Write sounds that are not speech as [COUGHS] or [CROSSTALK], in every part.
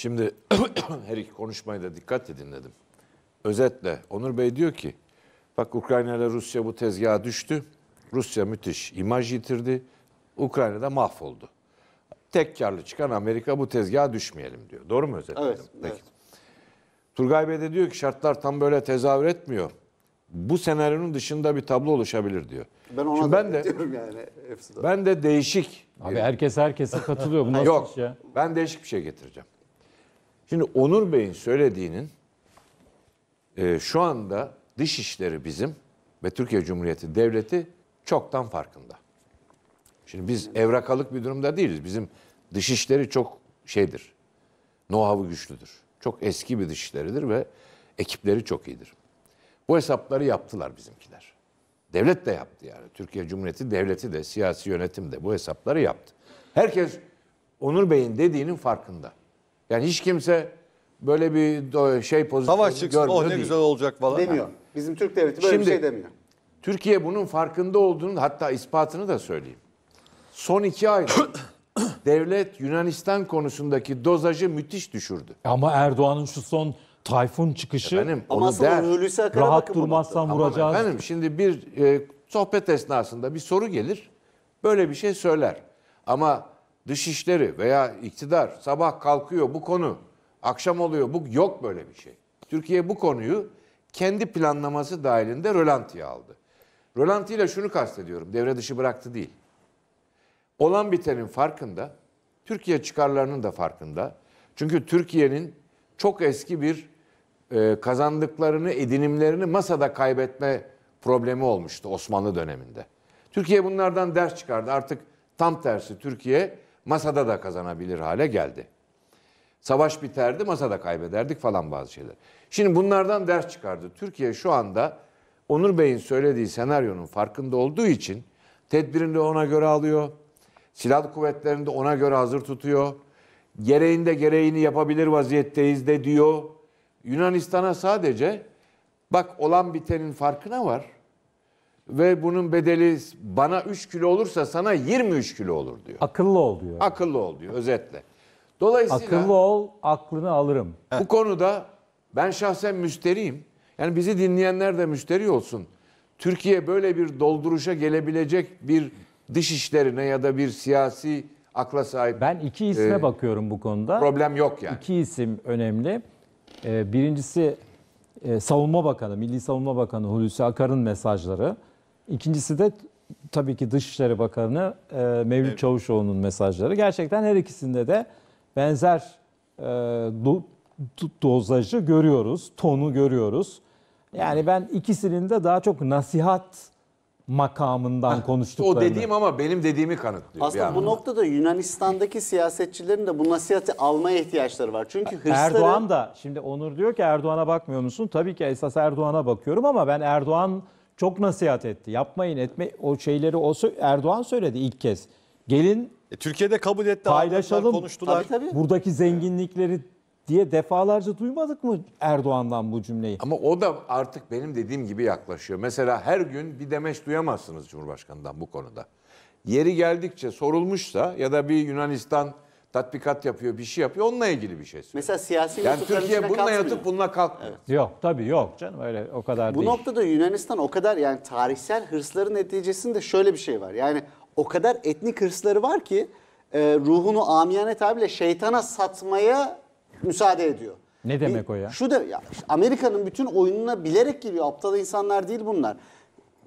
Şimdi [CLEARS THROAT] her iki konuşmayı da dikkatle dinledim. Özetle Onur Bey diyor ki bak Ukrayna ile Rusya bu tezgaha düştü. Rusya müthiş imaj yitirdi. Ukrayna da mahvoldu. Tek karlı çıkan Amerika bu tezgaha düşmeyelim diyor. Doğru mu özetledim? Evet. Peki. evet. Turgay Bey de diyor ki şartlar tam böyle tezahür etmiyor. Bu senaryonun dışında bir tablo oluşabilir diyor. Ben ona Şimdi ben de yani hepsi de. Ben de değişik. Abi herkes herkese katılıyor. Bu nasıl Yok, iş Ben değişik bir şey getireceğim. Şimdi Onur Bey'in söylediğinin e, şu anda dışişleri bizim ve Türkiye Cumhuriyeti Devleti çoktan farkında. Şimdi biz evrakalık bir durumda değiliz. Bizim dışişleri çok şeydir. Know-how'u güçlüdür. Çok eski bir dışişleridir ve ekipleri çok iyidir. Bu hesapları yaptılar bizimkiler. Devlet de yaptı yani. Türkiye Cumhuriyeti devleti de, siyasi yönetim de bu hesapları yaptı. Herkes Onur Bey'in dediğinin farkında. Yani hiç kimse böyle bir e, şey pozisyonu Savaş çıksın görmüyor oh ne değil. güzel olacak falan. Demiyor. Bizim Türk devleti böyle Şimdi, bir şey demiyor. Türkiye bunun farkında olduğunu hatta ispatını da söyleyeyim. Son iki ay [COUGHS] devlet Yunanistan konusundaki dozajı müthiş düşürdü. Ama Erdoğan'ın şu son tayfun çıkışı efendim, onu ama der. Hulusi Akar'a rahat durmazsan bunu. vuracağız. Efendim şimdi bir e, sohbet esnasında bir soru gelir. Böyle bir şey söyler. Ama Dışişleri veya iktidar sabah kalkıyor bu konu, akşam oluyor bu yok böyle bir şey. Türkiye bu konuyu kendi planlaması dahilinde rölantiye aldı. Rölanti şunu kastediyorum, devre dışı bıraktı değil. Olan bitenin farkında, Türkiye çıkarlarının da farkında. Çünkü Türkiye'nin çok eski bir e, kazandıklarını, edinimlerini masada kaybetme problemi olmuştu Osmanlı döneminde. Türkiye bunlardan ders çıkardı. Artık tam tersi Türkiye Masada da kazanabilir hale geldi. Savaş biterdi, masada kaybederdik falan bazı şeyler. Şimdi bunlardan ders çıkardı. Türkiye şu anda Onur Bey'in söylediği senaryonun farkında olduğu için tedbirini ona göre alıyor. Silahlı kuvvetlerini de ona göre hazır tutuyor. Gereğinde gereğini yapabilir vaziyetteyiz de diyor. Yunanistan'a sadece bak olan bitenin farkına var ve bunun bedeli bana 3 kilo olursa sana 23 kilo olur diyor. Akıllı ol diyor. Akıllı ol diyor özetle. Dolayısıyla Akıllı ol, aklını alırım. bu konuda ben şahsen müşteriyim. Yani bizi dinleyenler de müşteri olsun. Türkiye böyle bir dolduruşa gelebilecek bir dış işlerine ya da bir siyasi akla sahip Ben iki isme Ee, bakıyorum bu konuda. problem yok yani. İki isim önemli. Ee, Birincisi e, Savunma Bakanı, Milli Savunma Bakanı Hulusi Akar'ın mesajları. İkincisi de tabii ki Dışişleri Bakanı e, Mevlüt evet. Çavuşoğlu'nun mesajları. Gerçekten her ikisinde de benzer e, do, dozajı görüyoruz, tonu görüyoruz. Yani ben ikisinin de daha çok nasihat makamından konuştuklarını. O dediğim ama benim dediğimi kanıtlıyor. Aslında bu noktada Yunanistan'daki siyasetçilerin de bu nasihati almaya ihtiyaçları var. Çünkü hırsları... Erdoğan da şimdi Onur diyor ki Erdoğan'a bakmıyor musun? Tabii ki esas Erdoğan'a bakıyorum ama ben Erdoğan çok nasihat etti. Yapmayın etme o şeyleri o Erdoğan söyledi ilk kez. Gelin E, Türkiye'de kabul etti. paylaşalım. Konuştular. Tabii tabii. Buradaki zenginlikleri diye defalarca duymadık mı Erdoğan'dan bu cümleyi? Ama o da artık benim dediğim gibi yaklaşıyor. Mesela her gün bir demeç duyamazsınız Cumhurbaşkanı'ndan bu konuda. Yeri geldikçe sorulmuşsa ya da bir Yunanistan tatbikat yapıyor, bir şey yapıyor. Onunla ilgili bir şey söylüyor. Mesela siyasi yani Türkiye bununla yatıp bununla kalkmıyor. Evet. Yok tabii yok canım öyle o kadar Bu değil. Bu noktada Yunanistan o kadar yani tarihsel hırsların neticesinde şöyle bir şey var. Yani o kadar etnik hırsları var ki e, ruhunu amiyane tabiyle şeytana satmaya müsaade ediyor. Ne demek bir, o ya? Şu da Amerika'nın bütün oyununa bilerek giriyor. Aptal insanlar değil bunlar.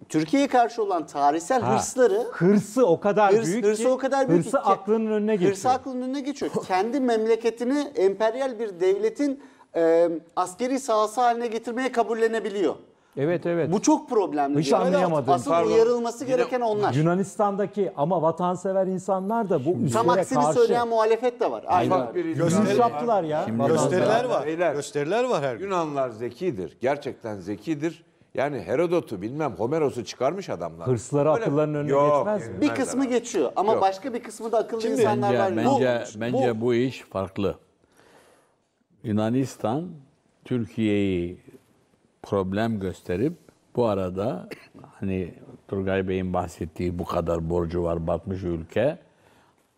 Türkiye'ye karşı olan tarihsel ha, hırsları hırsı o kadar hırs, büyük hırsı ki, o kadar büyük hırsı ki, aklının önüne geçiyor. Hırsı aklının önüne geçiyor. Kendi memleketini emperyal bir devletin e, askeri sahası haline getirmeye kabullenebiliyor. Evet evet. Bu çok problemli. Hiç şey. anlayamadım. Asıl Pardon. uyarılması gereken onlar. Yunanistan'daki ama vatansever insanlar da bu Tam aksini karşı... söyleyen muhalefet de var. Aynen. Gösteriler yaptılar ya. Gösteriler var. gösteriler var her gün. Yunanlar zekidir. Gerçekten zekidir. Yani Herodot'u bilmem Homeros'u çıkarmış adamlar. Hırsları Öyle akılların önüne Yok, mi? Bir kısmı geçiyor ama Yok. başka bir kısmı da akıllı Şimdi, insanlar bence, var. Bence, bu, bence bu. bu iş farklı. Yunanistan Türkiye'yi problem gösterip bu arada hani Turgay Bey'in bahsettiği bu kadar borcu var batmış ülke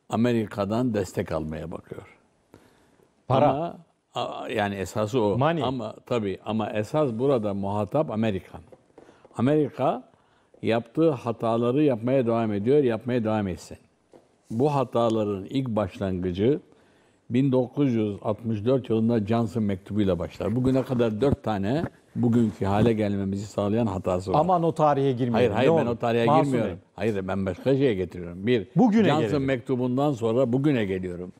Amerika'dan destek almaya bakıyor. Para. Ama yani esası o. Money. Ama tabii ama esas burada muhatap Amerika. Amerika yaptığı hataları yapmaya devam ediyor, yapmaya devam etsin. Bu hataların ilk başlangıcı 1964 yılında Johnson mektubuyla başlar. Bugüne kadar dört tane bugünkü hale gelmemizi sağlayan hatası var. Ama o tarihe girmeyelim. Hayır hayır ne ben olur? o tarihe girmiyorum. Bey. Hayır ben başka şeye getiriyorum. Bir, bugüne Johnson gelelim. mektubundan sonra bugüne geliyorum.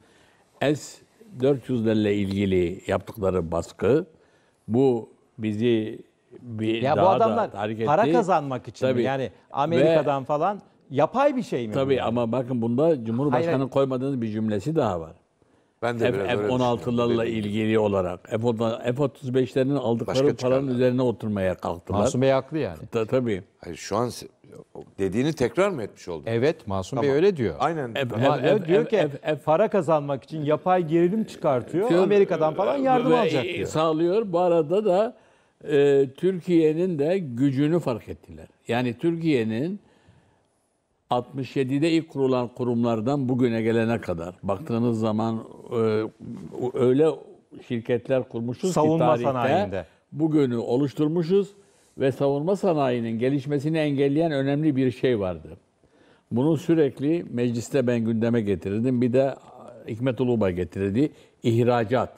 S 400'lerle ilgili yaptıkları baskı bu bizi bir ya daha bu adamlar da hareket para kazanmak için tabii. Mi? yani Amerika'dan Ve, falan yapay bir şey mi? Tabii bu? ama bakın bunda Cumhurbaşkanı koymadığınız bir cümlesi daha var. Ben de F-16'larla ilgili olarak F-35'lerin aldıkları Başka paranın üzerine oturmaya kalktılar. Masum Bey haklı yani. Ta, tabii. Hayır, şu an dediğini tekrar mı etmiş oldu? Evet Masum Bey öyle diyor. Aynen. Ama ev- ev- diyor ki ev- ev- para kazanmak için yapay gerilim çıkartıyor. Tüm- Amerika'dan falan yardım ve- alacak diyor. Sağlıyor. Bu arada da e, Türkiye'nin de gücünü fark ettiler. Yani Türkiye'nin 67'de ilk kurulan kurumlardan bugüne gelene kadar baktığınız zaman e, öyle şirketler kurmuşuz Savunma ki tarihte sanayinde. bugünü oluşturmuşuz ve savunma sanayinin gelişmesini engelleyen önemli bir şey vardı. Bunu sürekli mecliste ben gündeme getirdim, Bir de Hikmet Uluba getirdi. İhracat.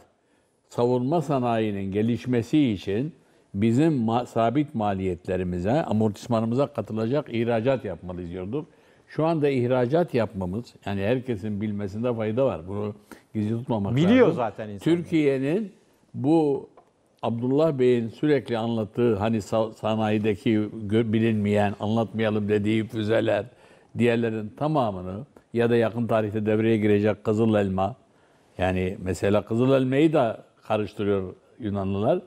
Savunma sanayinin gelişmesi için bizim ma sabit maliyetlerimize, amortismanımıza katılacak ihracat yapmalıyız diyorduk. Şu anda ihracat yapmamız, yani herkesin bilmesinde fayda var. Bunu gizli tutmamak Biliyor lazım. Biliyor zaten insanlar. Türkiye'nin bu Abdullah Bey'in sürekli anlattığı hani sanayideki bilinmeyen, anlatmayalım dediği füzeler, diğerlerin tamamını ya da yakın tarihte devreye girecek kızıl elma, yani mesela kızıl elmayı da karıştırıyor Yunanlılar.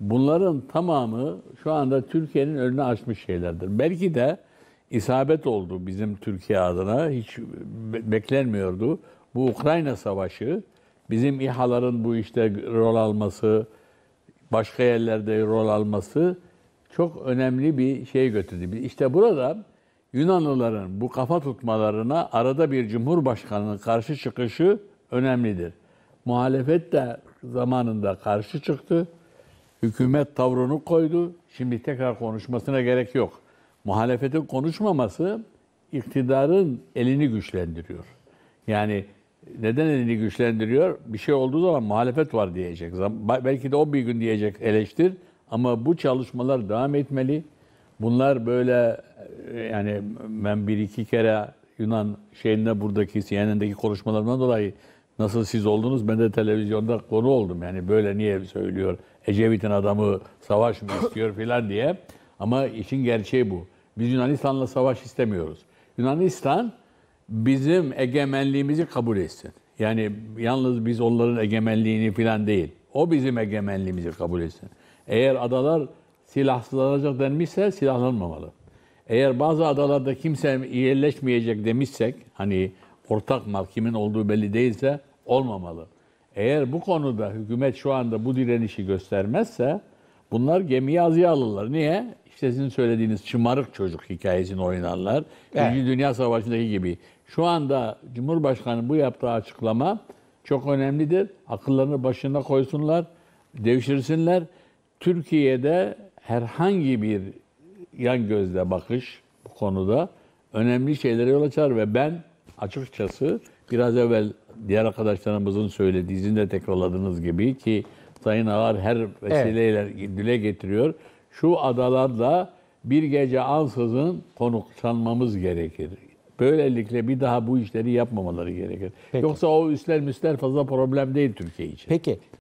Bunların tamamı şu anda Türkiye'nin önüne açmış şeylerdir. Belki de isabet oldu bizim Türkiye adına. Hiç beklenmiyordu. Bu Ukrayna Savaşı, bizim İHA'ların bu işte rol alması, başka yerlerde rol alması çok önemli bir şey götürdü. İşte burada Yunanlıların bu kafa tutmalarına arada bir cumhurbaşkanının karşı çıkışı önemlidir. Muhalefet de zamanında karşı çıktı. Hükümet tavrını koydu. Şimdi tekrar konuşmasına gerek yok. Muhalefetin konuşmaması iktidarın elini güçlendiriyor. Yani neden elini güçlendiriyor? Bir şey olduğu zaman muhalefet var diyecek. Belki de o bir gün diyecek eleştir. Ama bu çalışmalar devam etmeli. Bunlar böyle e, yani ben bir iki kere Yunan şeyinde buradaki CNN'deki konuşmalarından dolayı nasıl siz oldunuz ben de televizyonda konu oldum. Yani böyle niye söylüyor Ecevit'in adamı savaş mı istiyor [COUGHS] filan diye. Ama işin gerçeği bu. Biz Yunanistan'la savaş istemiyoruz. Yunanistan bizim egemenliğimizi kabul etsin. Yani yalnız biz onların egemenliğini falan değil. O bizim egemenliğimizi kabul etsin. Eğer adalar silahsızlanacak denmişse silahlanmamalı. Eğer bazı adalarda kimse yerleşmeyecek demişsek, hani ortak mal kimin olduğu belli değilse olmamalı. Eğer bu konuda hükümet şu anda bu direnişi göstermezse bunlar gemiyi azıya alırlar. Niye? İşte sizin söylediğiniz şımarık çocuk hikayesini oynarlar. Evet. Dünya Savaşı'ndaki gibi şu anda Cumhurbaşkanı bu yaptığı açıklama çok önemlidir. Akıllarını başına koysunlar, devşirsinler. Türkiye'de herhangi bir yan gözle bakış bu konuda önemli şeylere yol açar ve ben açıkçası biraz evvel diğer arkadaşlarımızın söylediği, sizin de tekrarladığınız gibi ki Sayın Ağar her vesileyle evet. dile getiriyor. Şu adalarla bir gece ansızın konuklanmamız gerekir. Böylelikle bir daha bu işleri yapmamaları gerekir. Peki. Yoksa o üstler müsler fazla problem değil Türkiye için. Peki